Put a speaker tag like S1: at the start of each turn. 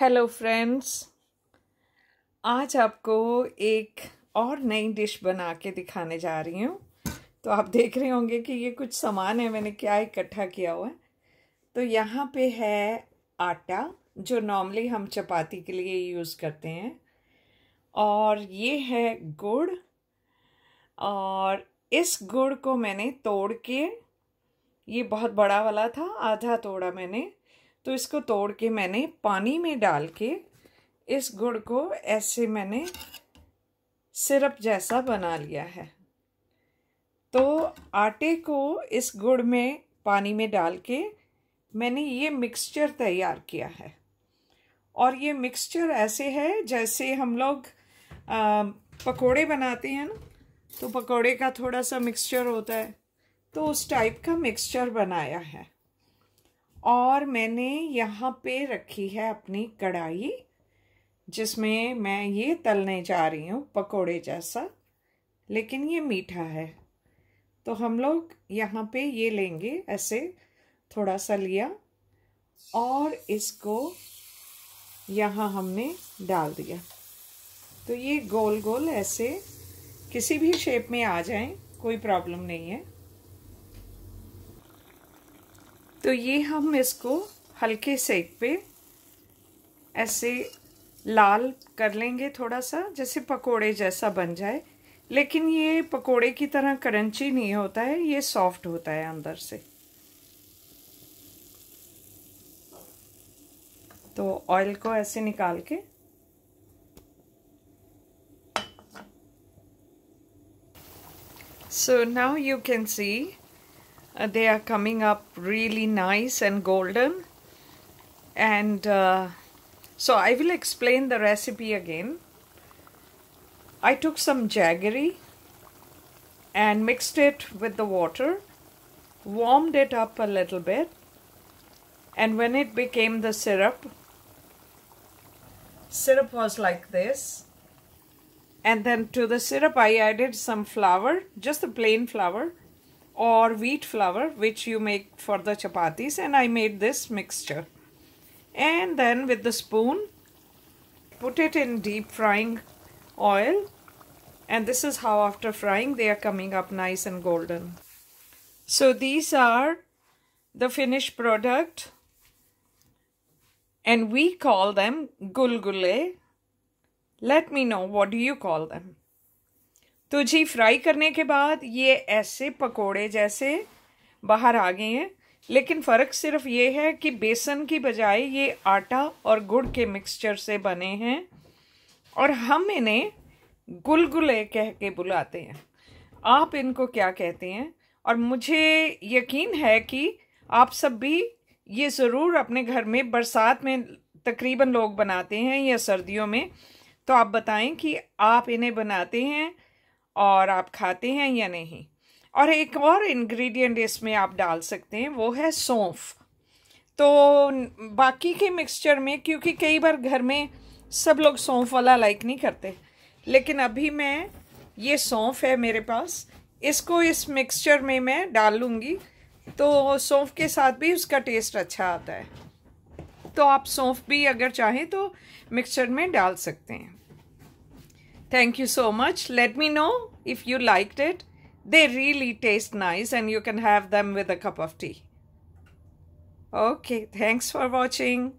S1: Hello friends आज आपको एक और नई डिश बना के दिखाने जा रही हूँ तो आप देख रहे होंगे कि ये कुछ सामान है मैंने क्या इकट्ठा किया हुआ है तो यहाँ पे है आटा जो नॉर्मली हम चपाती के लिए यूज़ करते हैं और ये है गुड़ और इस गुड़ को मैंने तोड़ के ये बहुत बड़ा वाला था आधा तोड़ा मैंने तो इसको तोड़ के मैंने पानी में डाल के इस गुड़ को ऐसे मैंने सिरप जैसा बना लिया है तो आटे को इस गुड़ में पानी में डाल के मैंने ये मिक्सचर तैयार किया है और ये मिक्सचर ऐसे है जैसे हम लोग पकोड़े बनाते हैं ना तो पकोड़े का थोड़ा सा मिक्सचर होता है तो उस टाइप का मिक्सचर बनाया है और मैंने यहाँ पे रखी है अपनी कढ़ाई जिसमें मैं ये तलने जा रही हूँ पकोड़े जैसा लेकिन ये मीठा है तो हम लोग यहाँ पे ये लेंगे ऐसे थोड़ा सा लिया और इसको यहाँ हमने डाल दिया तो ये गोल गोल ऐसे किसी भी शेप में आ जाएं कोई प्रॉब्लम नहीं है तो ये हम इसको हल्के सेक पे ऐसे लाल कर लेंगे थोड़ा सा जैसे पकोड़े जैसा बन जाए लेकिन ये पकोड़े की तरह करंची नहीं होता है ये सॉफ्ट होता है अंदर से तो ऑयल को ऐसे निकाल के so now you can see Uh, they are coming up really nice and golden and uh, so I will explain the recipe again I took some jaggery and mixed it with the water warmed it up a little bit and when it became the syrup syrup was like this and then to the syrup I added some flour just the plain flour or wheat flour which you make for the chapatis and I made this mixture and then with the spoon put it in deep frying oil and this is how after frying they are coming up nice and golden. So these are the finished product and we call them gulgule. Let me know what do you call them. तो जी fry करने के बाद ये ऐसे पकोड़े जैसे बाहर आ गए हैं लेकिन फ़र्क सिर्फ ये है कि बेसन की बजाय ये आटा और गुड़ के मिक्सचर से बने हैं और हम इन्हें गुलगुले कह के बुलाते हैं आप इनको क्या कहते हैं और मुझे यकीन है कि आप सब भी ये ज़रूर अपने घर में बरसात में तकरीबन लोग बनाते हैं या सर्दियों में तो आप बताएं कि आप इन्हें बनाते हैं और आप खाते हैं या नहीं और एक और इंग्रेडिएंट इसमें आप डाल सकते हैं वो है सौंफ तो बाकी के मिक्सचर में क्योंकि कई बार घर में सब लोग सौंफ वाला लाइक नहीं करते लेकिन अभी मैं ये सौंफ है मेरे पास इसको इस मिक्सचर में मैं डाल लूँगी तो सौंफ के साथ भी उसका टेस्ट अच्छा आता है तो आप सौंफ भी अगर चाहें तो मिक्सचर में डाल सकते हैं Thank you so much. Let me know if you liked it. They really taste nice and you can have them with a cup of tea. Okay, thanks for watching.